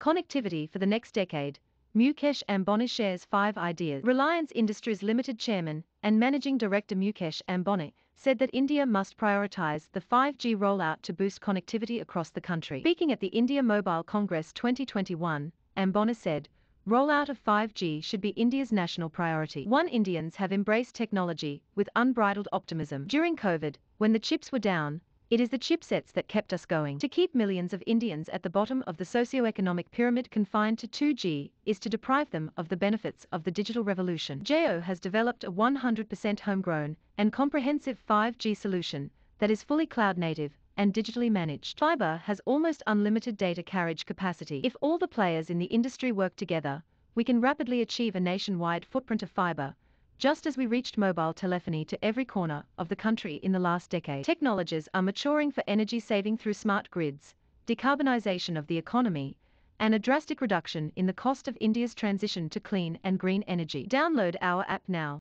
Connectivity for the next decade, Mukesh Ambani shares five ideas. Reliance Industries Limited Chairman and Managing Director Mukesh Ambani said that India must prioritize the 5G rollout to boost connectivity across the country. Speaking at the India Mobile Congress 2021, Ambani said, Rollout of 5G should be India's national priority. One Indians have embraced technology with unbridled optimism. During COVID, when the chips were down, it is the chipsets that kept us going. To keep millions of Indians at the bottom of the socio-economic pyramid confined to 2G is to deprive them of the benefits of the digital revolution. JO has developed a 100% homegrown and comprehensive 5G solution that is fully cloud-native and digitally managed. Fiber has almost unlimited data carriage capacity. If all the players in the industry work together, we can rapidly achieve a nationwide footprint of fiber just as we reached mobile telephony to every corner of the country in the last decade. Technologies are maturing for energy saving through smart grids, decarbonisation of the economy, and a drastic reduction in the cost of India's transition to clean and green energy. Download our app now.